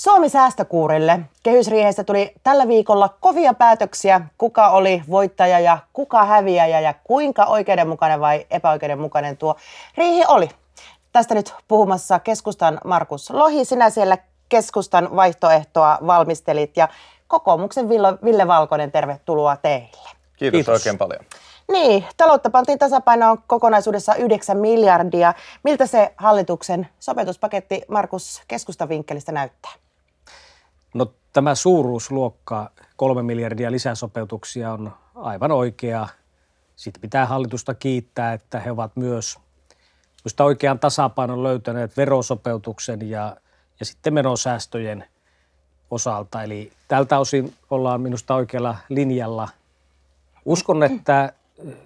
Suomi säästökuurille. Kehysriihestä tuli tällä viikolla kovia päätöksiä, kuka oli voittaja ja kuka häviäjä ja kuinka oikeudenmukainen vai epäoikeudenmukainen tuo riihi oli. Tästä nyt puhumassa keskustan Markus Lohi. Sinä siellä keskustan vaihtoehtoa valmistelit ja kokoomuksen Ville Valkonen, tervetuloa teille. Kiitos, Kiitos. oikein paljon. Niin, taloutta pantiin tasapainoon kokonaisuudessa 9 miljardia. Miltä se hallituksen sopeutuspaketti Markus keskustavinkkelistä näyttää? No tämä suuruusluokka, kolme miljardia lisäsopeutuksia on aivan oikea. Sitten pitää hallitusta kiittää, että he ovat myös just oikean tasapainon löytäneet verosopeutuksen ja, ja sitten menosäästöjen osalta. Eli tältä osin ollaan minusta oikealla linjalla. Uskon, että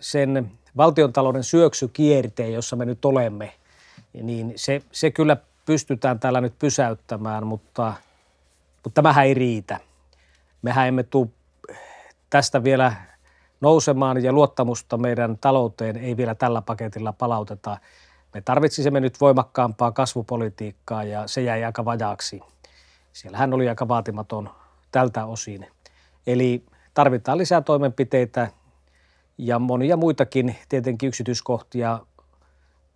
sen valtiontalouden syöksykierteen, jossa me nyt olemme, niin se, se kyllä pystytään täällä nyt pysäyttämään, mutta – mutta tämähän ei riitä. Mehän emme tule tästä vielä nousemaan ja luottamusta meidän talouteen ei vielä tällä paketilla palauteta. Me tarvitsisimme nyt voimakkaampaa kasvupolitiikkaa ja se jäi aika vajaaksi. Siellähän oli aika vaatimaton tältä osin. Eli tarvitaan lisää toimenpiteitä ja monia muitakin tietenkin yksityiskohtia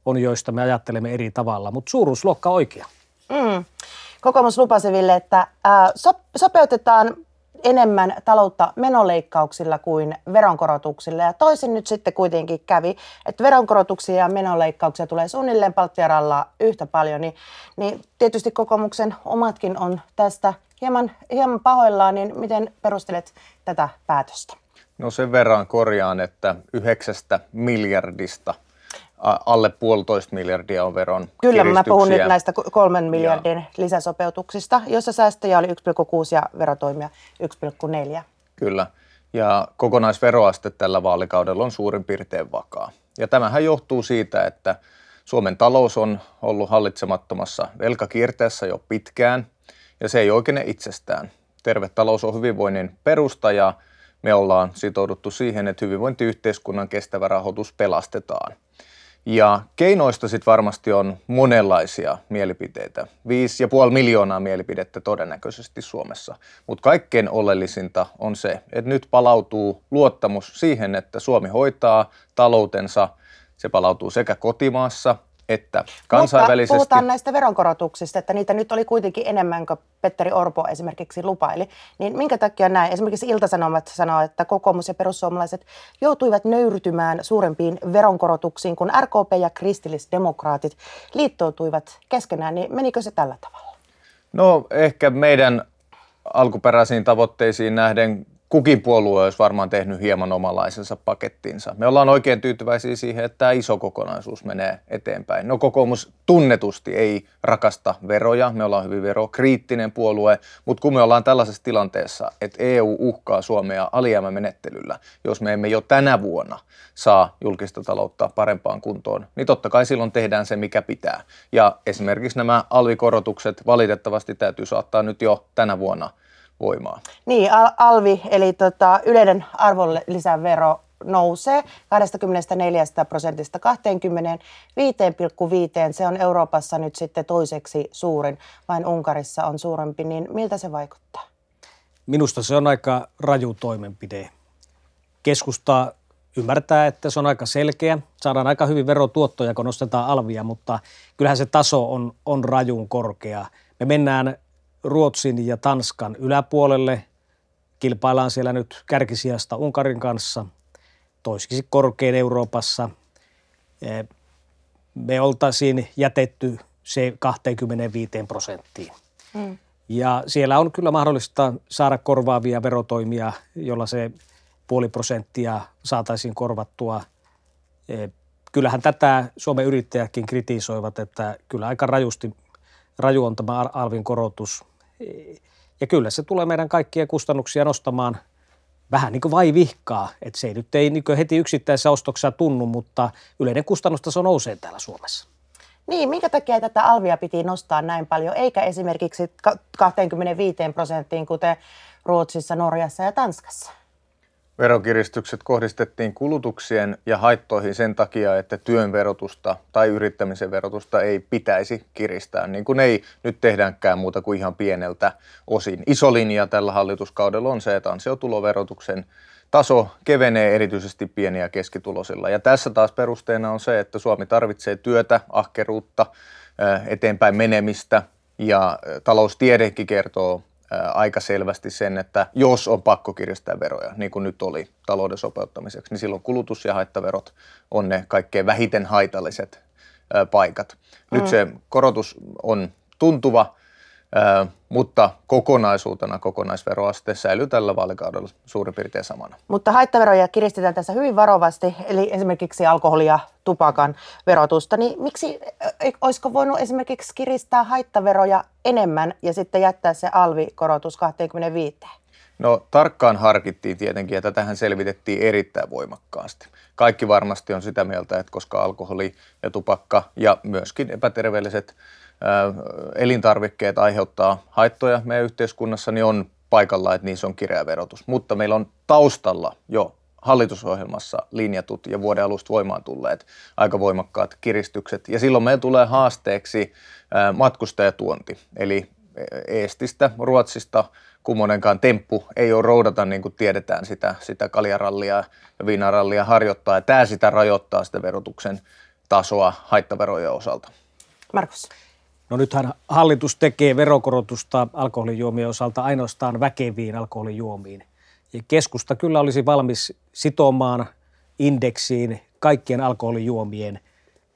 on, joista me ajattelemme eri tavalla, mutta suuruusluokka oikea kokoomus lupasi Ville, että ää, sopeutetaan enemmän taloutta menoleikkauksilla kuin veronkorotuksilla. Ja toisin nyt sitten kuitenkin kävi, että veronkorotuksia ja menoleikkauksia tulee suunnilleen palttiaralla yhtä paljon, niin, niin tietysti kokoomuksen omatkin on tästä hieman, hieman pahoillaan, niin miten perustelet tätä päätöstä? No sen verran korjaan, että yhdeksästä miljardista – alle puolitoista miljardia on veron Kyllä, mä puhun nyt näistä kolmen miljardin ja. lisäsopeutuksista, jossa säästöjä oli 1,6 ja verotoimia 1,4. Kyllä, ja kokonaisveroaste tällä vaalikaudella on suurin piirtein vakaa. Ja tämähän johtuu siitä, että Suomen talous on ollut hallitsemattomassa velkakierteessä jo pitkään, ja se ei oikein itsestään. Terve talous on hyvinvoinnin perusta, ja me ollaan sitouduttu siihen, että hyvinvointiyhteiskunnan kestävä rahoitus pelastetaan – ja keinoista sitten varmasti on monenlaisia mielipiteitä. 5,5 miljoonaa mielipidettä todennäköisesti Suomessa. Mutta kaikkein oleellisinta on se, että nyt palautuu luottamus siihen, että Suomi hoitaa taloutensa. Se palautuu sekä kotimaassa että kansainvälisesti... Mutta puhutaan näistä veronkorotuksista, että niitä nyt oli kuitenkin enemmän kuin Petteri Orpo esimerkiksi lupaili. Niin minkä takia näin? Esimerkiksi Iltasanomat sanoo, että kokoomus ja perussuomalaiset joutuivat nöyrtymään suurempiin veronkorotuksiin, kun RKP ja kristillisdemokraatit liittoutuivat keskenään. Niin menikö se tällä tavalla? No ehkä meidän alkuperäisiin tavoitteisiin nähden kukin puolue olisi varmaan tehnyt hieman omalaisensa pakettinsa. Me ollaan oikein tyytyväisiä siihen, että tämä iso kokonaisuus menee eteenpäin. No kokoomus tunnetusti ei rakasta veroja, me ollaan hyvin verokriittinen puolue, mutta kun me ollaan tällaisessa tilanteessa, että EU uhkaa Suomea alijäämämenettelyllä, jos me emme jo tänä vuonna saa julkista taloutta parempaan kuntoon, niin totta kai silloin tehdään se, mikä pitää. Ja esimerkiksi nämä alvikorotukset valitettavasti täytyy saattaa nyt jo tänä vuonna – voimaa. Niin, alvi eli tota, yleinen arvonlisävero nousee 24 prosentista 25,5. Se on Euroopassa nyt sitten toiseksi suurin, vain Unkarissa on suurempi. Niin miltä se vaikuttaa? Minusta se on aika raju toimenpide. Keskusta ymmärtää, että se on aika selkeä. Saadaan aika hyvin verotuottoja, kun nostetaan alvia, mutta kyllähän se taso on, on rajuun korkea. Me mennään Ruotsin ja Tanskan yläpuolelle. Kilpaillaan siellä nyt kärkisijasta Unkarin kanssa, Toiskisi korkein Euroopassa. Me oltaisiin jätetty se 25 prosenttiin. Mm. Ja siellä on kyllä mahdollista saada korvaavia verotoimia, jolla se puoli prosenttia saataisiin korvattua. Kyllähän tätä Suomen yrittäjätkin kritisoivat, että kyllä aika rajusti, raju on tämä alvin korotus ja kyllä se tulee meidän kaikkia kustannuksia nostamaan vähän niin kuin vihkaa, että se ei nyt ei niin heti yksittäisessä ostoksessa tunnu, mutta yleinen kustannustaso nousee täällä Suomessa. Niin, minkä takia tätä alvia piti nostaa näin paljon, eikä esimerkiksi 25 prosenttiin, kuten Ruotsissa, Norjassa ja Tanskassa? Verokiristykset kohdistettiin kulutuksien ja haittoihin sen takia, että työn verotusta tai yrittämisen verotusta ei pitäisi kiristää, niin kuin ei nyt tehdäänkään muuta kuin ihan pieneltä osin. Iso linja tällä hallituskaudella on se, että ansiotuloverotuksen taso kevenee erityisesti pieniä keskitulosilla. Ja tässä taas perusteena on se, että Suomi tarvitsee työtä, ahkeruutta, eteenpäin menemistä, ja taloustiedekin kertoo aika selvästi sen, että jos on pakko kiristää veroja, niin kuin nyt oli talouden sopeuttamiseksi, niin silloin kulutus- ja haittaverot on ne kaikkein vähiten haitalliset paikat. Nyt mm. se korotus on tuntuva, mutta kokonaisuutena kokonaisveroaste säilyy tällä vaalikaudella suurin piirtein samana. Mutta haittaveroja kiristetään tässä hyvin varovasti, eli esimerkiksi alkoholia, tupakan verotusta, niin miksi olisiko voinut esimerkiksi kiristää haittaveroja enemmän ja sitten jättää se alvikorotus 25? No tarkkaan harkittiin tietenkin ja tätähän selvitettiin erittäin voimakkaasti. Kaikki varmasti on sitä mieltä, että koska alkoholi ja tupakka ja myöskin epäterveelliset elintarvikkeet aiheuttaa haittoja meidän yhteiskunnassa, niin on paikalla, että niissä on kireä verotus. Mutta meillä on taustalla jo hallitusohjelmassa linjatut ja vuoden alusta voimaan tulleet aika voimakkaat kiristykset. Ja silloin meillä tulee haasteeksi matkustajatuonti. Eli Eestistä, Ruotsista, kummonenkaan temppu ei ole roudata, niin kuin tiedetään sitä, sitä kaljarallia ja viinarallia harjoittaa. Ja tämä sitä rajoittaa sitä verotuksen tasoa haittaverojen osalta. Markus. No nythän hallitus tekee verokorotusta alkoholijuomien osalta ainoastaan väkeviin alkoholijuomiin. Ja keskusta kyllä olisi valmis sitomaan indeksiin kaikkien alkoholijuomien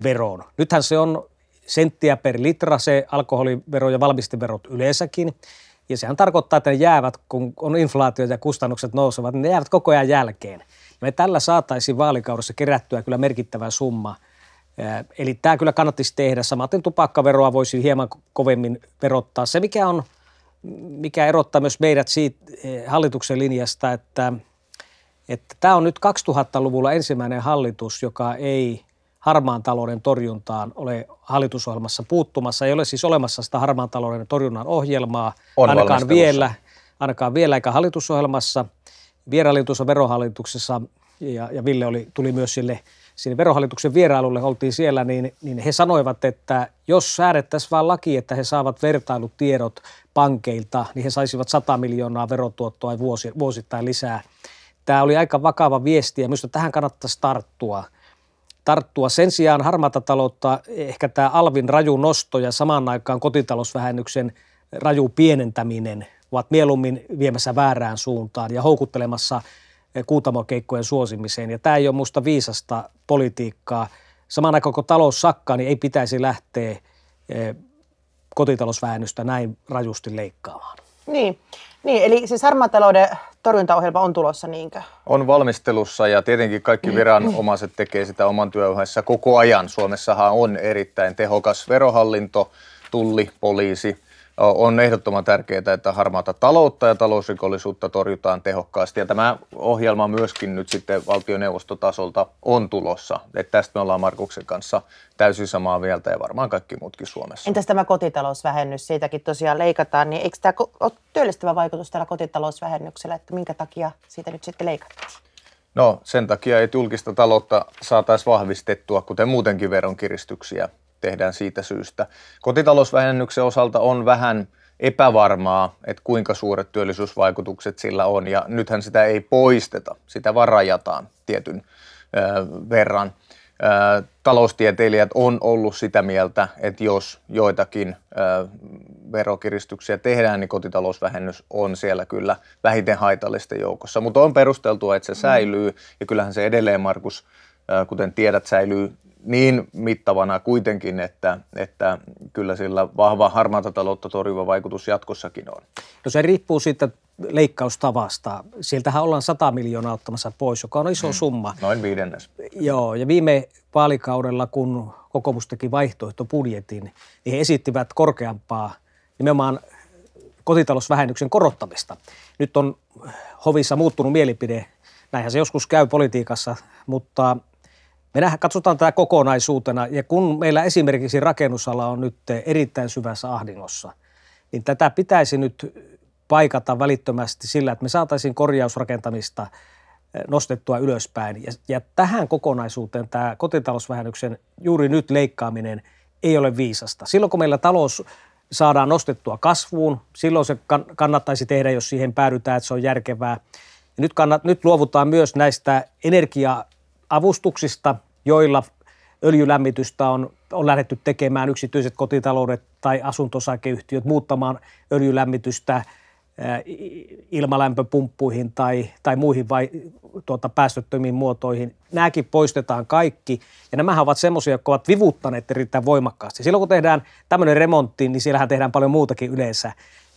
veroon. Nythän se on senttiä per litra se alkoholivero ja valmisteverot yleensäkin. Ja sehän tarkoittaa, että ne jäävät, kun on inflaatio ja kustannukset nousevat, niin ne jäävät koko ajan jälkeen. Ja me tällä saataisiin vaalikaudessa kerättyä kyllä merkittävä summa – Eli tämä kyllä kannattaisi tehdä. Samaten tupakkaveroa voisi hieman kovemmin verottaa. Se, mikä, on, mikä erottaa myös meidät siitä hallituksen linjasta, että, että tämä on nyt 2000-luvulla ensimmäinen hallitus, joka ei harmaan talouden torjuntaan ole hallitusohjelmassa puuttumassa. Ei ole siis olemassa sitä harmaan talouden torjunnan ohjelmaa, on ainakaan vielä, ainakaan vielä eikä hallitusohjelmassa. Vierailin tuossa verohallituksessa ja, ja Ville oli, tuli myös sille – sinne verohallituksen vierailulle oltiin siellä, niin, niin he sanoivat, että jos säädettäisiin vain laki, että he saavat vertailutiedot pankeilta, niin he saisivat 100 miljoonaa verotuottoa vuosi, vuosittain lisää. Tämä oli aika vakava viesti ja minusta tähän kannattaisi tarttua tarttua. Sen sijaan harmaata taloutta ehkä tämä alvin raju nosto ja samaan aikaan kotitalousvähennyksen raju pienentäminen ovat mieluummin viemässä väärään suuntaan ja houkuttelemassa – kuutamokeikkojen suosimiseen. Ja tämä ei ole minusta viisasta politiikkaa. Samaan aikaan, kun talous sakkaa, niin ei pitäisi lähteä e, kotitalousvähennystä näin rajusti leikkaamaan. Niin, niin eli siis harmaan talouden torjuntaohjelma on tulossa niinkö? On valmistelussa ja tietenkin kaikki niin. viranomaiset tekee sitä oman työohjelmassa koko ajan. Suomessahan on erittäin tehokas verohallinto, tulli, poliisi – on ehdottoman tärkeää, että harmaata taloutta ja talousrikollisuutta torjutaan tehokkaasti. Ja tämä ohjelma myöskin nyt sitten valtioneuvostotasolta on tulossa. Että tästä me ollaan Markuksen kanssa täysin samaa mieltä ja varmaan kaikki muutkin Suomessa. Entäs tämä kotitalousvähennys, siitäkin tosiaan leikataan, niin eikö tämä ole työllistävä vaikutus tällä kotitalousvähennyksellä, että minkä takia siitä nyt sitten leikataan? No sen takia, että julkista taloutta saataisiin vahvistettua, kuten muutenkin veronkiristyksiä tehdään siitä syystä. Kotitalousvähennyksen osalta on vähän epävarmaa, että kuinka suuret työllisyysvaikutukset sillä on, ja nythän sitä ei poisteta, sitä varajataan tietyn ö, verran. Ö, taloustieteilijät on ollut sitä mieltä, että jos joitakin ö, verokiristyksiä tehdään, niin kotitalousvähennys on siellä kyllä vähiten haitallisten joukossa, mutta on perusteltua, että se mm. säilyy, ja kyllähän se edelleen, Markus, kuten tiedät, säilyy niin mittavana kuitenkin, että, että kyllä sillä vahva harmaata taloutta torjuva vaikutus jatkossakin on. No se riippuu siitä leikkaustavasta. Sieltähän ollaan 100 miljoonaa ottamassa pois, joka on iso mm. summa. Noin viidennes. Joo, ja viime vaalikaudella, kun kokoomus teki vaihtoehtobudjetin, niin he esittivät korkeampaa nimenomaan kotitalousvähennyksen korottamista. Nyt on hovissa muuttunut mielipide, näinhän se joskus käy politiikassa, mutta me nähdään, katsotaan tätä kokonaisuutena ja kun meillä esimerkiksi rakennusala on nyt erittäin syvässä ahdingossa, niin tätä pitäisi nyt paikata välittömästi sillä, että me saataisiin korjausrakentamista eh, nostettua ylöspäin. Ja, ja tähän kokonaisuuteen tämä kotitalousvähennyksen juuri nyt leikkaaminen ei ole viisasta. Silloin kun meillä talous saadaan nostettua kasvuun, silloin se kannattaisi tehdä, jos siihen päädytään, että se on järkevää. Ja nyt, kannat, nyt luovutaan myös näistä energia avustuksista, joilla öljylämmitystä on, on lähdetty tekemään yksityiset kotitaloudet tai asuntosakeyhtiöt muuttamaan öljylämmitystä ilmalämpöpumppuihin tai, tai muihin vai, tuota, päästöttömiin muotoihin. Nämäkin poistetaan kaikki ja nämähän ovat semmoisia, jotka ovat vivuttaneet erittäin voimakkaasti. Silloin kun tehdään tämmöinen remontti, niin siellähän tehdään paljon muutakin yleensä.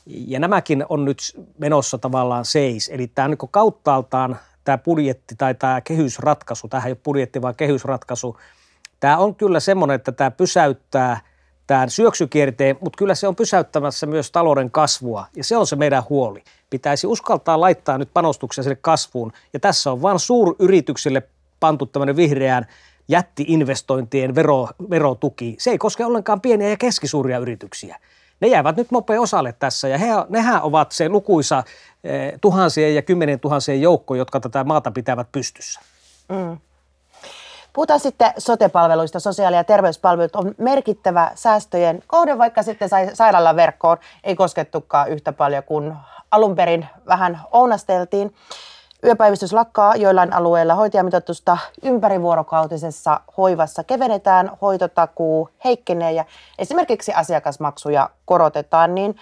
Ja nämäkin on nyt menossa tavallaan seis. Eli tämä on niin kauttaaltaan tämä budjetti tai tämä kehysratkaisu, tähän ei ole budjetti vaan kehysratkaisu, tämä on kyllä semmoinen, että tämä pysäyttää tämän syöksykierteen, mutta kyllä se on pysäyttämässä myös talouden kasvua ja se on se meidän huoli. Pitäisi uskaltaa laittaa nyt panostuksia sille kasvuun ja tässä on vain suuryrityksille pantu tämmöinen vihreään jättiinvestointien vero, verotuki. Se ei koske ollenkaan pieniä ja keskisuuria yrityksiä ne jäävät nyt mopeen osalle tässä ja he, nehän ovat se lukuisa eh, tuhansien ja kymmenen tuhansien joukko, jotka tätä maata pitävät pystyssä. Mm. Puhutaan sitten sotepalveluista. Sosiaali- ja terveyspalvelut on merkittävä säästöjen kohde, vaikka sitten sairaalan verkkoon ei koskettukaan yhtä paljon kuin alun perin vähän ounasteltiin. Yöpäivystys lakkaa joillain alueilla. Hoitajamitoitusta ympärivuorokautisessa hoivassa kevenetään hoitotakuu heikkenee ja esimerkiksi asiakasmaksuja korotetaan. Niin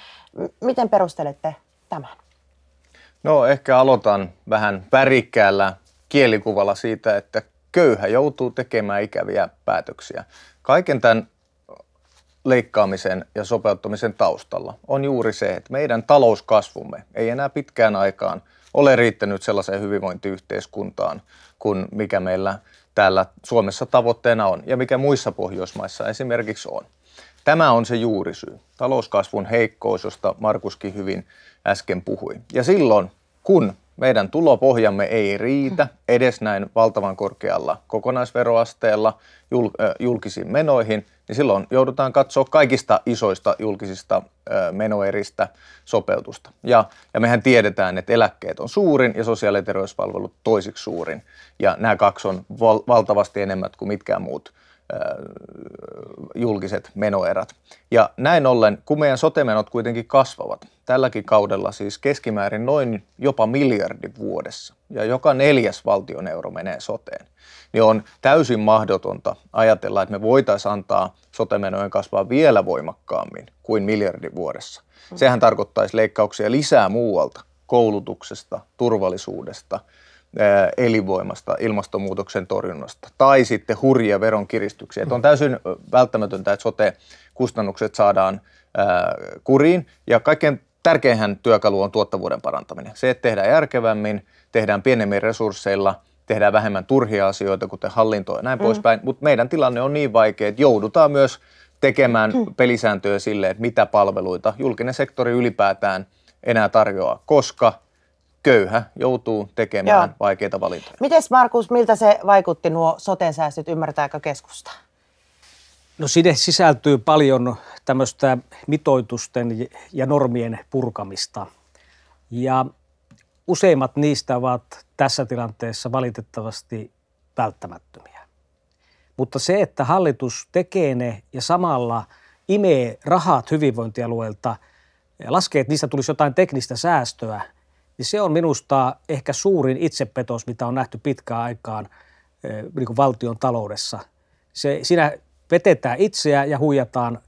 miten perustelette tämän? No ehkä aloitan vähän värikkäällä kielikuvalla siitä, että köyhä joutuu tekemään ikäviä päätöksiä. Kaiken tämän leikkaamisen ja sopeuttamisen taustalla on juuri se, että meidän talouskasvumme ei enää pitkään aikaan – ole riittänyt sellaiseen hyvinvointiyhteiskuntaan kuin mikä meillä täällä Suomessa tavoitteena on ja mikä muissa Pohjoismaissa esimerkiksi on. Tämä on se juurisyy, talouskasvun heikkous, josta Markuskin hyvin äsken puhui. Ja silloin, kun meidän tulopohjamme ei riitä edes näin valtavan korkealla kokonaisveroasteella jul, julkisiin menoihin, niin silloin joudutaan katsoa kaikista isoista julkisista menoeristä sopeutusta. Ja, ja mehän tiedetään, että eläkkeet on suurin ja sosiaali- ja terveyspalvelut toisiksi suurin. Ja nämä kaksi on val- valtavasti enemmän kuin mitkään muut julkiset menoerät. Ja näin ollen, kun meidän sotemenot kuitenkin kasvavat, tälläkin kaudella siis keskimäärin noin jopa miljardi vuodessa, ja joka neljäs valtion euro menee soteen, niin on täysin mahdotonta ajatella, että me voitaisiin antaa sotemenojen kasvaa vielä voimakkaammin kuin miljardi vuodessa. Mm. Sehän tarkoittaisi leikkauksia lisää muualta, koulutuksesta, turvallisuudesta – elinvoimasta, ilmastonmuutoksen torjunnasta tai sitten hurjia veronkiristyksiä. Että on mm. täysin välttämätöntä, että sote-kustannukset saadaan kuriin ja kaikkein tärkeinhän työkalu on tuottavuuden parantaminen. Se, että tehdään järkevämmin, tehdään pienemmin resursseilla, tehdään vähemmän turhia asioita, kuten hallintoa ja näin mm. poispäin, mutta meidän tilanne on niin vaikea, että joudutaan myös tekemään mm. pelisääntöjä sille, että mitä palveluita julkinen sektori ylipäätään enää tarjoaa, koska köyhä joutuu tekemään Joo. vaikeita valintoja. Mites Markus, miltä se vaikutti nuo soten säästöt ymmärtääkö keskusta? No sinne sisältyy paljon tämmöistä mitoitusten ja normien purkamista. Ja useimmat niistä ovat tässä tilanteessa valitettavasti välttämättömiä. Mutta se, että hallitus tekee ne ja samalla imee rahat hyvinvointialueelta – laskee, että niistä tulisi jotain teknistä säästöä, niin se on minusta ehkä suurin itsepetos, mitä on nähty pitkään aikaan niin kuin valtion taloudessa. Se, siinä petetään itseä ja huijataan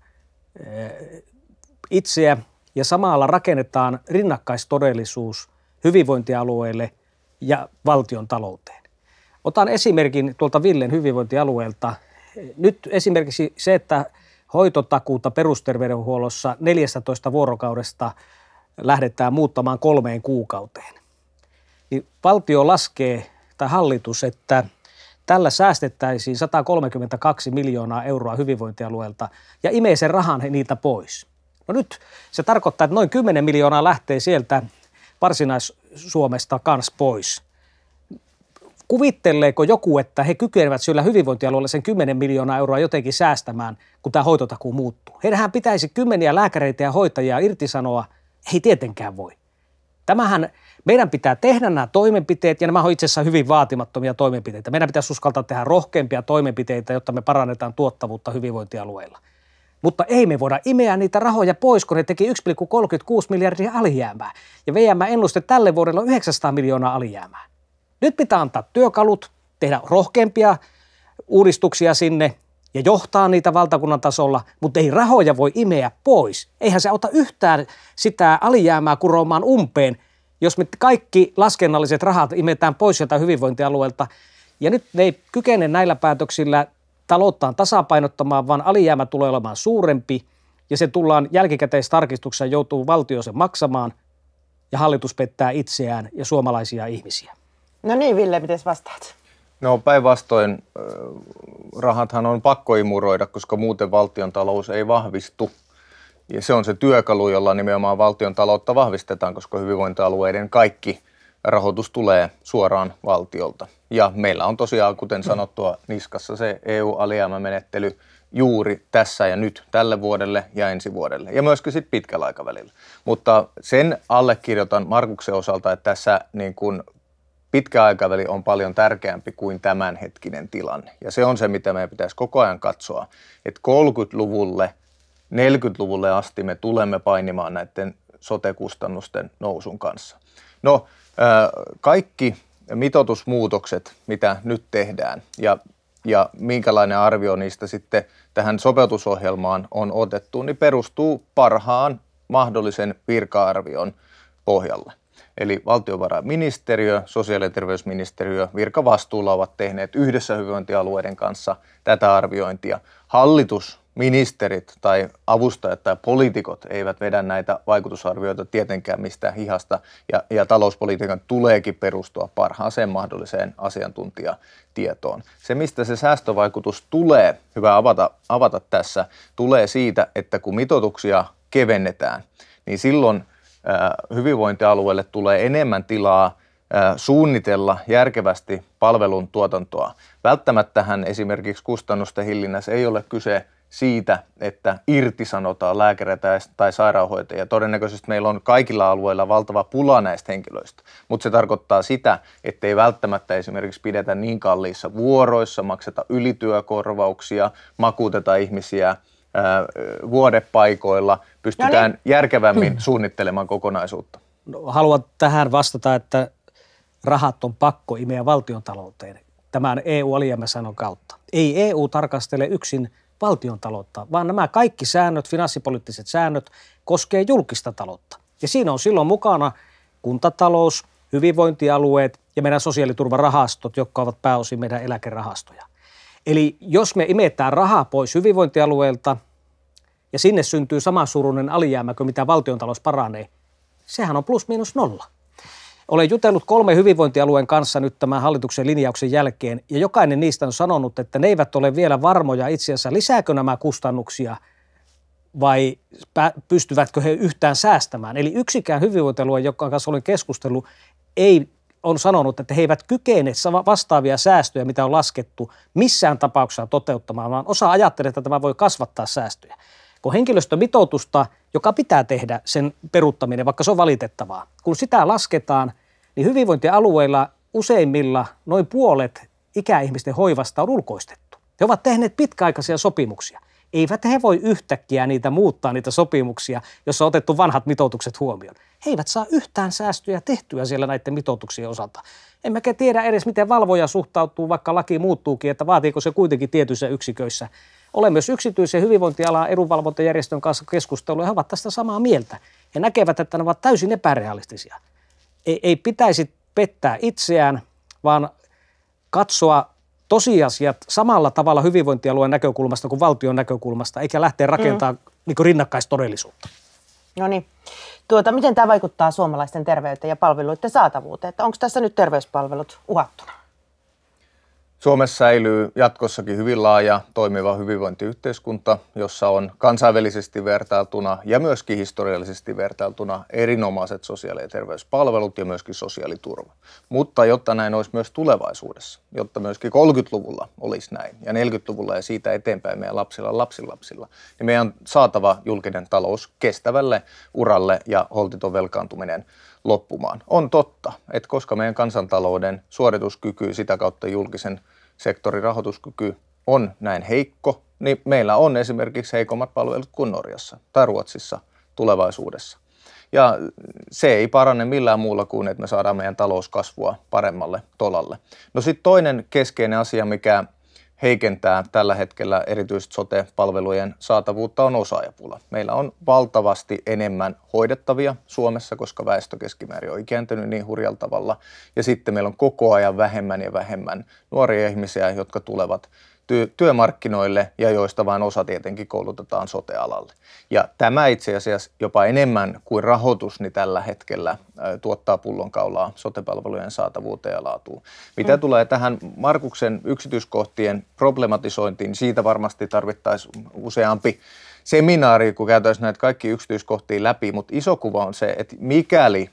itseä ja samalla rakennetaan rinnakkaistodellisuus hyvinvointialueille ja valtion talouteen. Otan esimerkin tuolta Villen hyvinvointialueelta. Nyt esimerkiksi se, että hoitotakuuta perusterveydenhuollossa 14 vuorokaudesta – lähdetään muuttamaan kolmeen kuukauteen. Niin valtio laskee, tai hallitus, että tällä säästettäisiin 132 miljoonaa euroa hyvinvointialueelta ja imee sen rahan niitä pois. No nyt se tarkoittaa, että noin 10 miljoonaa lähtee sieltä Varsinais-Suomesta kans pois. Kuvitteleeko joku, että he kykenevät sillä hyvinvointialueella sen 10 miljoonaa euroa jotenkin säästämään, kun tämä hoitotakuu muuttuu? Heidähän pitäisi kymmeniä lääkäreitä ja hoitajia irtisanoa – ei tietenkään voi. Tämähän meidän pitää tehdä nämä toimenpiteet, ja nämä on itse asiassa hyvin vaatimattomia toimenpiteitä. Meidän pitäisi uskaltaa tehdä rohkeampia toimenpiteitä, jotta me parannetaan tuottavuutta hyvinvointialueilla. Mutta ei me voida imeä niitä rahoja pois, kun ne teki 1,36 miljardia alijäämää. Ja VM ennuste tälle vuodelle on 900 miljoonaa alijäämää. Nyt pitää antaa työkalut, tehdä rohkeampia uudistuksia sinne ja johtaa niitä valtakunnan tasolla, mutta ei rahoja voi imeä pois. Eihän se auta yhtään sitä alijäämää kuromaan umpeen, jos me kaikki laskennalliset rahat imetään pois sieltä hyvinvointialueelta. Ja nyt ne ei kykene näillä päätöksillä talouttaan tasapainottamaan, vaan alijäämä tulee olemaan suurempi ja se tullaan jälkikäteistarkistuksessa joutuu valtio sen maksamaan ja hallitus pettää itseään ja suomalaisia ihmisiä. No niin, Ville, miten vastaat? No päinvastoin rahathan on pakko imuroida, koska muuten valtion talous ei vahvistu. Ja se on se työkalu, jolla nimenomaan valtion taloutta vahvistetaan, koska hyvinvointialueiden kaikki rahoitus tulee suoraan valtiolta. Ja meillä on tosiaan, kuten sanottua, niskassa se EU-alijäämämenettely juuri tässä ja nyt, tälle vuodelle ja ensi vuodelle. Ja myöskin sitten pitkällä aikavälillä. Mutta sen allekirjoitan Markuksen osalta, että tässä niin kun pitkä aikaväli on paljon tärkeämpi kuin tämänhetkinen tilanne. Ja se on se, mitä meidän pitäisi koko ajan katsoa, että 30-luvulle, 40-luvulle asti me tulemme painimaan näiden sotekustannusten nousun kanssa. No, kaikki mitotusmuutokset, mitä nyt tehdään ja, ja minkälainen arvio niistä sitten tähän sopeutusohjelmaan on otettu, niin perustuu parhaan mahdollisen virka-arvion pohjalle. Eli valtiovarainministeriö, sosiaali- ja terveysministeriö virkavastuulla ovat tehneet yhdessä hyvinvointialueiden kanssa tätä arviointia. Hallitus, ministerit tai avustajat tai poliitikot eivät vedä näitä vaikutusarvioita tietenkään mistä hihasta, ja, ja talouspolitiikan tuleekin perustua parhaaseen mahdolliseen asiantuntijatietoon. Se, mistä se säästövaikutus tulee, hyvä avata, avata tässä, tulee siitä, että kun mitoituksia kevennetään, niin silloin – hyvinvointialueelle tulee enemmän tilaa suunnitella järkevästi palvelun tuotantoa. Välttämättähän esimerkiksi kustannusten hillinnässä ei ole kyse siitä, että irtisanotaan lääkäreitä tai sairaanhoitajia. Todennäköisesti meillä on kaikilla alueilla valtava pula näistä henkilöistä, mutta se tarkoittaa sitä, että ei välttämättä esimerkiksi pidetä niin kalliissa vuoroissa, makseta ylityökorvauksia, makuuteta ihmisiä – vuodepaikoilla pystytään no niin. järkevämmin suunnittelemaan kokonaisuutta? No, haluan tähän vastata, että rahat on pakko imeä valtiontalouteen tämän EU-alijäämäsäännön kautta. Ei EU tarkastele yksin valtion taloutta, vaan nämä kaikki säännöt, finanssipoliittiset säännöt, koskee julkista taloutta. Ja siinä on silloin mukana kuntatalous, hyvinvointialueet ja meidän sosiaaliturvarahastot, jotka ovat pääosin meidän eläkerahastoja. Eli jos me imetään rahaa pois hyvinvointialueelta, ja sinne syntyy sama surunen alijäämä kuin mitä valtiontalous paranee, sehän on plus miinus nolla. Olen jutellut kolme hyvinvointialueen kanssa nyt tämän hallituksen linjauksen jälkeen, ja jokainen niistä on sanonut, että ne eivät ole vielä varmoja itse asiassa lisääkö nämä kustannuksia vai pystyvätkö he yhtään säästämään. Eli yksikään hyvinvointialue, joka kanssa olen keskustellut, ei on sanonut, että he eivät kykene vastaavia säästöjä, mitä on laskettu, missään tapauksessa toteuttamaan, vaan osa ajattelee, että tämä voi kasvattaa säästöjä kun henkilöstömitoitusta, joka pitää tehdä sen peruttaminen, vaikka se on valitettavaa, kun sitä lasketaan, niin hyvinvointialueilla useimmilla noin puolet ikäihmisten hoivasta on ulkoistettu. He ovat tehneet pitkäaikaisia sopimuksia. Eivät he voi yhtäkkiä niitä muuttaa, niitä sopimuksia, jossa on otettu vanhat mitoitukset huomioon. He eivät saa yhtään säästöjä tehtyä siellä näiden mitoituksien osalta. Emmekä tiedä edes, miten valvoja suhtautuu, vaikka laki muuttuukin, että vaatiiko se kuitenkin tietyissä yksiköissä olen myös yksityisen hyvinvointialan edunvalvontajärjestön kanssa keskustellut ja he ovat tästä samaa mieltä. He näkevät, että ne ovat täysin epärealistisia. Ei, ei pitäisi pettää itseään, vaan katsoa tosiasiat samalla tavalla hyvinvointialueen näkökulmasta kuin valtion näkökulmasta, eikä lähteä rakentamaan mm. niin rinnakkaistodellisuutta. No niin. Tuota, miten tämä vaikuttaa suomalaisten terveyteen ja palveluiden saatavuuteen? Että onko tässä nyt terveyspalvelut uhattuna? Suomessa säilyy jatkossakin hyvin laaja toimiva hyvinvointiyhteiskunta, jossa on kansainvälisesti vertailtuna ja myöskin historiallisesti vertailtuna erinomaiset sosiaali- ja terveyspalvelut ja myöskin sosiaaliturva. Mutta jotta näin olisi myös tulevaisuudessa, jotta myöskin 30-luvulla olisi näin ja 40-luvulla ja siitä eteenpäin meidän lapsilla lapsilapsilla, niin meidän on saatava julkinen talous kestävälle uralle ja holtiton velkaantuminen loppumaan. On totta, että koska meidän kansantalouden suorituskyky sitä kautta julkisen sektorin rahoituskyky on näin heikko, niin meillä on esimerkiksi heikommat palvelut kuin Norjassa tai Ruotsissa tulevaisuudessa. Ja se ei parane millään muulla kuin, että me saadaan meidän talouskasvua paremmalle tolalle. No sitten toinen keskeinen asia, mikä heikentää tällä hetkellä erityisesti sote-palvelujen saatavuutta on osaajapula. Meillä on valtavasti enemmän hoidettavia Suomessa, koska väestö keskimäärin on ikääntynyt niin hurjalla tavalla. Ja sitten meillä on koko ajan vähemmän ja vähemmän nuoria ihmisiä, jotka tulevat ty- työmarkkinoille ja joista vain osa tietenkin koulutetaan sotealalle. Ja tämä itse asiassa jopa enemmän kuin rahoitus niin tällä hetkellä tuottaa pullonkaulaa sotepalvelujen saatavuuteen ja laatuun. Mitä mm. tulee tähän Markuksen yksityiskohtien problematisointiin, niin siitä varmasti tarvittaisiin useampi seminaari, kun käytäisiin näitä kaikki yksityiskohtia läpi, mutta iso kuva on se, että mikäli –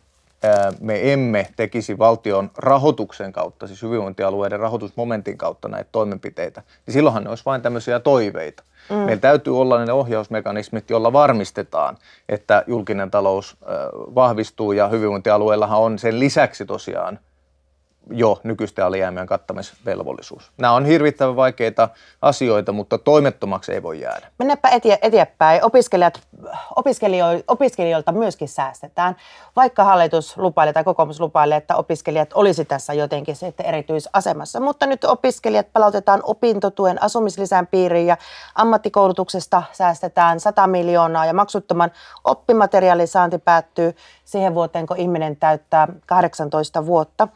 me emme tekisi valtion rahoituksen kautta, siis hyvinvointialueiden rahoitusmomentin kautta näitä toimenpiteitä, niin silloinhan ne olisi vain tämmöisiä toiveita. Mm. Meillä täytyy olla ne ohjausmekanismit, joilla varmistetaan, että julkinen talous vahvistuu ja hyvinvointialueillahan on sen lisäksi tosiaan jo nykyisten alijäämien kattamisvelvollisuus. Nämä on hirvittävän vaikeita asioita, mutta toimettomaksi ei voi jäädä. Mennäänpä etie, eteenpäin. Opiskelijat, opiskelijo, opiskelijoilta myöskin säästetään, vaikka hallitus lupailee tai kokoomus lupailee, että opiskelijat olisi tässä jotenkin sitten erityisasemassa. Mutta nyt opiskelijat palautetaan opintotuen asumislisän piiriin ja ammattikoulutuksesta säästetään 100 miljoonaa ja maksuttoman oppimateriaalin saanti päättyy siihen vuoteen, kun ihminen täyttää 18 vuotta,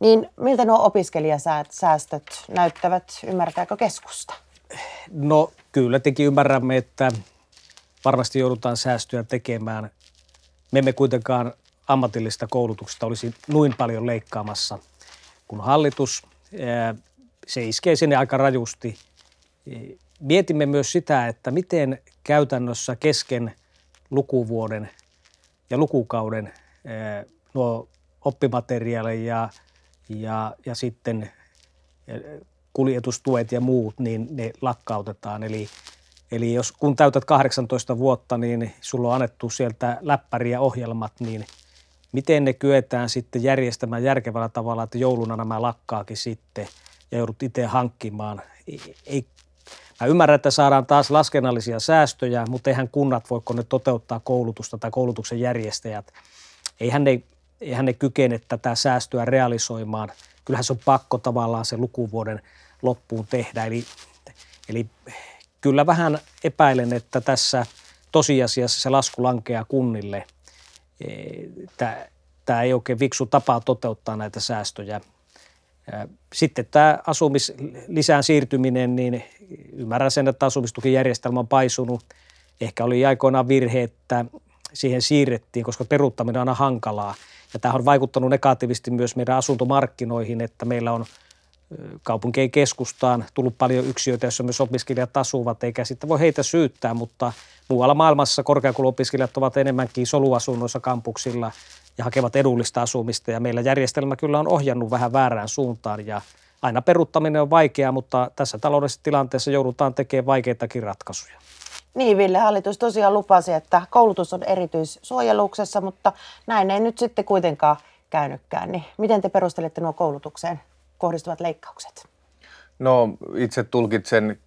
niin miltä nuo opiskelijasäästöt näyttävät? Ymmärtääkö keskusta? No kyllä tietenkin ymmärrämme, että varmasti joudutaan säästöjä tekemään. Me emme kuitenkaan ammatillista koulutuksesta olisi noin paljon leikkaamassa kuin hallitus. Se iskee sinne aika rajusti. Mietimme myös sitä, että miten käytännössä kesken lukuvuoden ja lukukauden eh, nuo oppimateriaaleja ja, ja, ja sitten eh, kuljetustuet ja muut, niin ne lakkautetaan. Eli, eli jos kun täytät 18 vuotta, niin sulla on annettu sieltä läppäriä ohjelmat, niin miten ne kyetään sitten järjestämään järkevällä tavalla, että jouluna nämä lakkaakin sitten ja joudut itse hankkimaan. ei Mä ymmärrän, että saadaan taas laskennallisia säästöjä, mutta eihän kunnat voiko ne toteuttaa koulutusta tai koulutuksen järjestäjät. Eihän ne, eihän ne kykene tätä säästöä realisoimaan. Kyllähän se on pakko tavallaan se lukuvuoden loppuun tehdä. Eli, eli kyllä vähän epäilen, että tässä tosiasiassa se lasku lankeaa kunnille. E, tämä ei oikein viksu tapaa toteuttaa näitä säästöjä. Sitten tämä asumislisään siirtyminen, niin ymmärrän sen, että asumistukijärjestelmä on paisunut. Ehkä oli aikoinaan virhe, että siihen siirrettiin, koska peruuttaminen on aina hankalaa. Ja tämä on vaikuttanut negatiivisesti myös meidän asuntomarkkinoihin, että meillä on kaupunkien keskustaan tullut paljon yksiöitä, joissa myös opiskelijat asuvat, eikä sitten voi heitä syyttää, mutta muualla maailmassa korkeakouluopiskelijat ovat enemmänkin soluasunnoissa kampuksilla ja hakevat edullista asumista ja meillä järjestelmä kyllä on ohjannut vähän väärään suuntaan ja aina peruttaminen on vaikeaa, mutta tässä taloudellisessa tilanteessa joudutaan tekemään vaikeitakin ratkaisuja. Niin, Ville, hallitus tosiaan lupasi, että koulutus on erityissuojeluksessa, mutta näin ei nyt sitten kuitenkaan käynytkään. Niin miten te perustelette nuo koulutukseen kohdistuvat leikkaukset? No, itse tulkitsen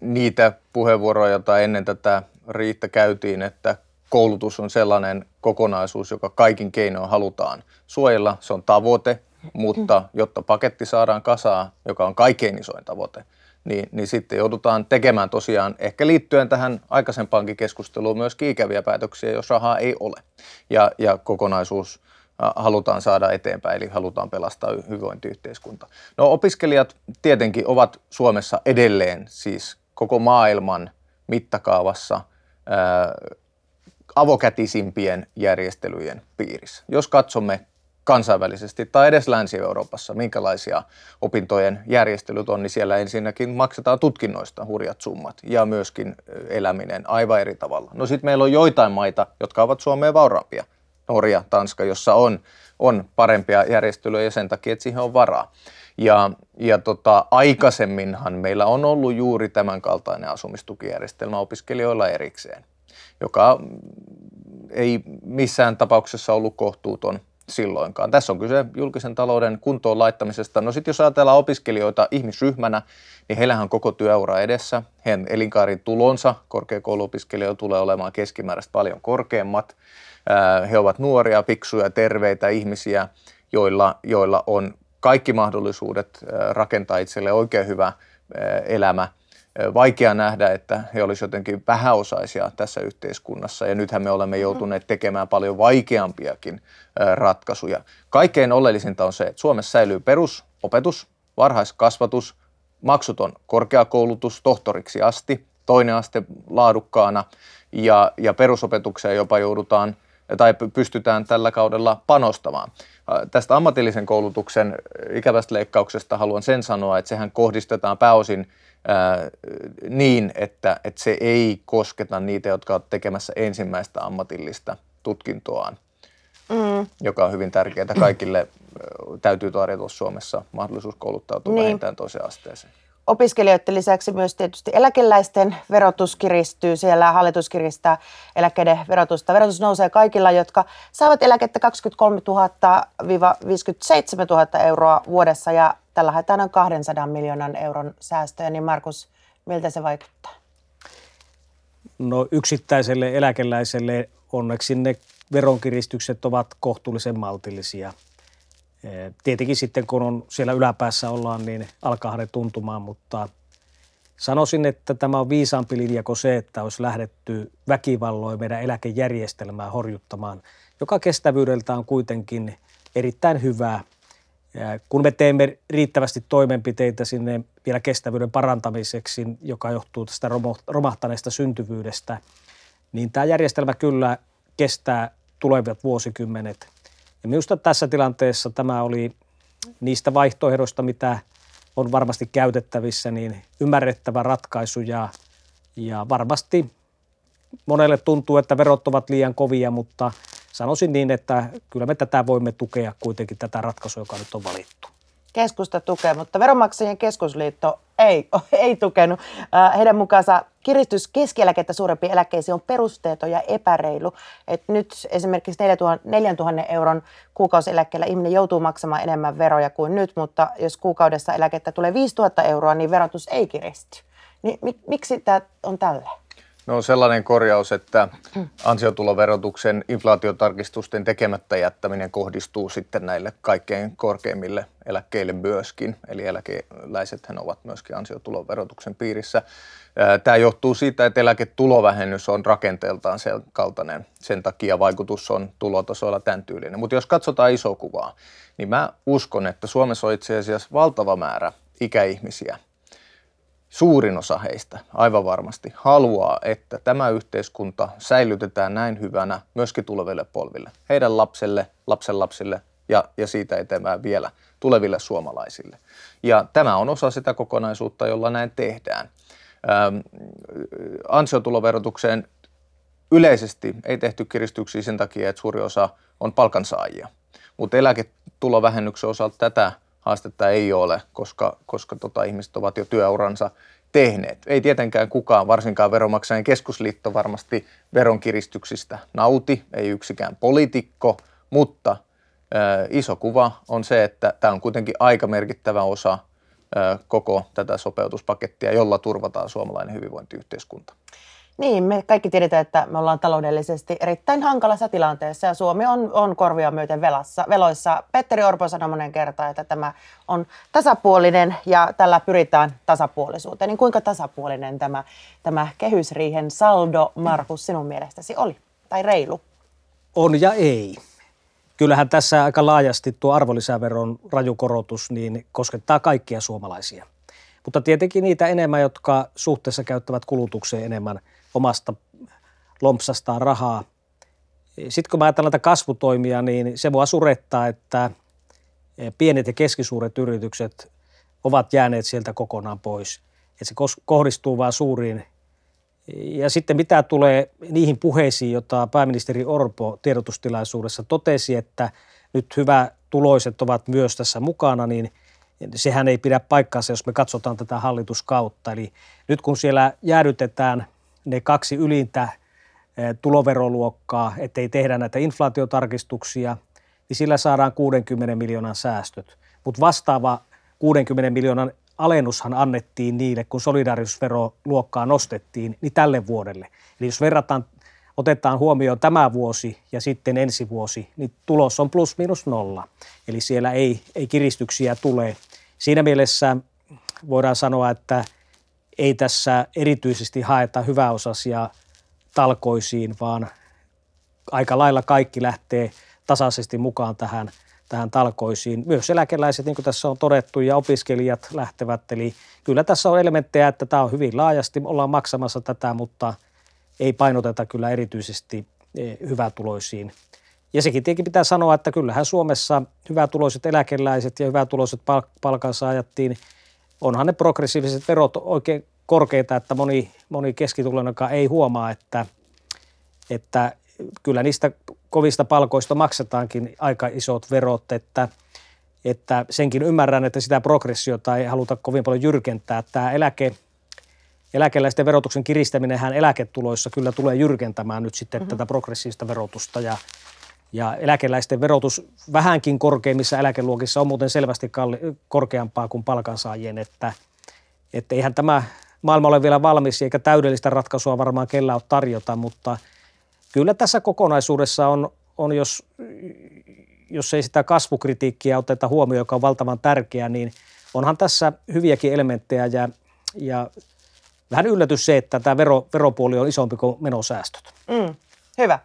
niitä puheenvuoroja, joita ennen tätä Riitta käytiin, että koulutus on sellainen kokonaisuus, joka kaikin keinoin halutaan suojella. Se on tavoite, mutta mm. jotta paketti saadaan kasaan, joka on kaikkein isoin tavoite, niin, niin sitten joudutaan tekemään tosiaan ehkä liittyen tähän aikaisempaankin keskusteluun myös kiikäviä päätöksiä, jos rahaa ei ole ja, ja kokonaisuus halutaan saada eteenpäin, eli halutaan pelastaa hyvinvointiyhteiskunta. No opiskelijat tietenkin ovat Suomessa edelleen siis koko maailman mittakaavassa ää, avokätisimpien järjestelyjen piirissä. Jos katsomme kansainvälisesti tai edes Länsi-Euroopassa, minkälaisia opintojen järjestelyt on, niin siellä ensinnäkin maksetaan tutkinnoista hurjat summat ja myöskin eläminen aivan eri tavalla. No sitten meillä on joitain maita, jotka ovat Suomeen vauraampia. Norja, Tanska, jossa on, on parempia järjestelyjä ja sen takia, että siihen on varaa. Ja, ja tota, aikaisemminhan meillä on ollut juuri tämän asumistukijärjestelmä opiskelijoilla erikseen, joka ei missään tapauksessa ollut kohtuuton silloinkaan. Tässä on kyse julkisen talouden kuntoon laittamisesta. No sitten jos ajatellaan opiskelijoita ihmisryhmänä, niin heillähän on koko työura edessä. Heidän elinkaarin tulonsa korkeakouluopiskelijoilla tulee olemaan keskimääräistä paljon korkeammat. Äh, he ovat nuoria, fiksuja, terveitä ihmisiä, joilla, joilla on kaikki mahdollisuudet äh, rakentaa itselle oikein hyvä äh, elämä – vaikea nähdä, että he olisivat jotenkin vähäosaisia tässä yhteiskunnassa. Ja nythän me olemme mm-hmm. joutuneet tekemään paljon vaikeampiakin ratkaisuja. Kaikkein oleellisinta on se, että Suomessa säilyy perusopetus, varhaiskasvatus, maksuton korkeakoulutus tohtoriksi asti, toinen aste laadukkaana ja, ja perusopetukseen jopa joudutaan tai pystytään tällä kaudella panostamaan. Tästä ammatillisen koulutuksen ikävästä leikkauksesta haluan sen sanoa, että sehän kohdistetaan pääosin niin, että, että se ei kosketa niitä, jotka ovat tekemässä ensimmäistä ammatillista tutkintoaan, mm. joka on hyvin tärkeää. Kaikille täytyy tarjota Suomessa mahdollisuus kouluttautua niin. vähintään toiseen asteeseen. Opiskelijoiden lisäksi myös tietysti eläkeläisten verotus kiristyy. Siellä hallitus kiristää eläkkeiden verotusta. Verotus nousee kaikilla, jotka saavat eläkettä 23 000-57 000 euroa vuodessa ja Tällä haetaan noin 200 miljoonan euron säästöjä, niin Markus, miltä se vaikuttaa? No yksittäiselle eläkeläiselle onneksi ne veronkiristykset ovat kohtuullisen maltillisia. Eh, tietenkin sitten kun on siellä yläpäässä ollaan, niin alkaa ne tuntumaan, mutta sanoisin, että tämä on viisaampi linja kuin se, että olisi lähdetty väkivalloin meidän eläkejärjestelmää horjuttamaan, joka kestävyydeltä on kuitenkin erittäin hyvää – kun me teemme riittävästi toimenpiteitä sinne vielä kestävyyden parantamiseksi, joka johtuu tästä romahtaneesta syntyvyydestä, niin tämä järjestelmä kyllä kestää tulevat vuosikymmenet. Ja minusta tässä tilanteessa tämä oli niistä vaihtoehdoista, mitä on varmasti käytettävissä, niin ymmärrettävä ratkaisu ja, ja varmasti monelle tuntuu, että verot ovat liian kovia, mutta sanoisin niin, että kyllä me tätä voimme tukea kuitenkin, tätä ratkaisua, joka nyt on valittu. Keskusta tukee, mutta Veronmaksajien keskusliitto ei, ei tukenut. Äh, heidän mukaansa kiristys keskieläkettä suurempi eläkkeisiin on perusteeton ja epäreilu. Et nyt esimerkiksi 4000, 4000 euron kuukausieläkkeellä ihminen joutuu maksamaan enemmän veroja kuin nyt, mutta jos kuukaudessa eläkettä tulee 5000 euroa, niin verotus ei kiristy. Niin, miksi tämä on tälleen? No sellainen korjaus, että ansiotuloverotuksen inflaatiotarkistusten tekemättä jättäminen kohdistuu sitten näille kaikkein korkeimmille eläkkeille myöskin. Eli eläkeläisethän ovat myöskin ansiotuloverotuksen piirissä. Tämä johtuu siitä, että eläketulovähennys on rakenteeltaan sen kaltainen. Sen takia vaikutus on tulotasoilla tämän tyylinen. Mutta jos katsotaan iso kuvaa, niin mä uskon, että Suomessa on itse asiassa valtava määrä ikäihmisiä – suurin osa heistä aivan varmasti haluaa, että tämä yhteiskunta säilytetään näin hyvänä myöskin tuleville polville, heidän lapselle, lapsenlapsille ja, ja siitä eteenpäin vielä tuleville suomalaisille. Ja tämä on osa sitä kokonaisuutta, jolla näin tehdään. Ähm, ansiotuloverotukseen yleisesti ei tehty kiristyksiä sen takia, että suuri osa on palkansaajia, mutta eläketulovähennyksen osalta tätä haastetta ei ole, koska, koska tota, ihmiset ovat jo työuransa tehneet. Ei tietenkään kukaan, varsinkaan veromaksajan keskusliitto varmasti veronkiristyksistä nauti, ei yksikään poliitikko, mutta ö, iso kuva on se, että tämä on kuitenkin aika merkittävä osa ö, koko tätä sopeutuspakettia, jolla turvataan suomalainen hyvinvointiyhteiskunta. Niin, me kaikki tiedetään, että me ollaan taloudellisesti erittäin hankalassa tilanteessa ja Suomi on, on korvia myöten velassa, veloissa. Petteri Orpo sanoi monen kertaa, että tämä on tasapuolinen ja tällä pyritään tasapuolisuuteen. Niin kuinka tasapuolinen tämä, tämä kehysriihen saldo, Markus, sinun mielestäsi oli? Tai reilu? On ja ei. Kyllähän tässä aika laajasti tuo arvonlisäveron rajukorotus niin koskettaa kaikkia suomalaisia. Mutta tietenkin niitä enemmän, jotka suhteessa käyttävät kulutukseen enemmän – omasta lompsastaan rahaa. Sitten kun mä ajattelen näitä kasvutoimia, niin se voi surettaa, että eh, pienet ja keskisuuret yritykset ovat jääneet sieltä kokonaan pois. Että se kohdistuu vain suuriin. Ja sitten mitä tulee niihin puheisiin, joita pääministeri Orpo tiedotustilaisuudessa totesi, että nyt hyvä tuloiset ovat myös tässä mukana, niin sehän ei pidä paikkaansa, jos me katsotaan tätä hallituskautta. Eli nyt kun siellä jäädytetään – ne kaksi ylintä eh, tuloveroluokkaa, ettei tehdä näitä inflaatiotarkistuksia, niin sillä saadaan 60 miljoonan säästöt. Mutta vastaava 60 miljoonan alennushan annettiin niille, kun solidaarisuusveroluokkaa nostettiin, niin tälle vuodelle. Eli jos verrataan, otetaan huomioon tämä vuosi ja sitten ensi vuosi, niin tulos on plus miinus nolla. Eli siellä ei, ei kiristyksiä tule. Siinä mielessä voidaan sanoa, että – ei tässä erityisesti haeta hyväosaisia talkoisiin, vaan aika lailla kaikki lähtee tasaisesti mukaan tähän, tähän talkoisiin. Myös eläkeläiset, niin kuin tässä on todettu, ja opiskelijat lähtevät. Eli kyllä tässä on elementtejä, että tämä on hyvin laajasti, ollaan maksamassa tätä, mutta ei painoteta kyllä erityisesti e, hyvätuloisiin. Ja sekin tietenkin pitää sanoa, että kyllähän Suomessa hyvätuloiset eläkeläiset ja hyvätuloiset palkansaajat, niin onhan ne progressiiviset verot oikein korkeita, että moni, moni keskitulonakaan ei huomaa, että, että kyllä niistä kovista palkoista maksetaankin aika isot verot, että, että senkin ymmärrän, että sitä progressiota ei haluta kovin paljon jyrkentää. Tämä eläke, eläkeläisten verotuksen kiristäminenhän eläketuloissa kyllä tulee jyrkentämään nyt sitten mm-hmm. tätä progressiivista verotusta ja, ja eläkeläisten verotus vähänkin korkeimmissa eläkeluokissa on muuten selvästi kalli, korkeampaa kuin palkansaajien, että, että eihän tämä maailma ole vielä valmis, eikä täydellistä ratkaisua varmaan kellä ole tarjota, mutta kyllä tässä kokonaisuudessa on, on jos, jos ei sitä kasvukritiikkiä oteta huomioon, joka on valtavan tärkeä, niin onhan tässä hyviäkin elementtejä ja, ja vähän yllätys se, että tämä vero, veropuoli on isompi kuin menosäästöt. Mm, hyvä.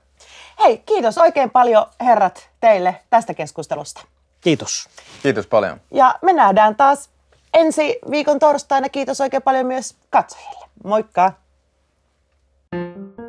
Hei, kiitos oikein paljon herrat teille tästä keskustelusta. Kiitos. Kiitos paljon. Ja me nähdään taas ensi viikon torstaina. Kiitos oikein paljon myös katsojille. Moikka! thank you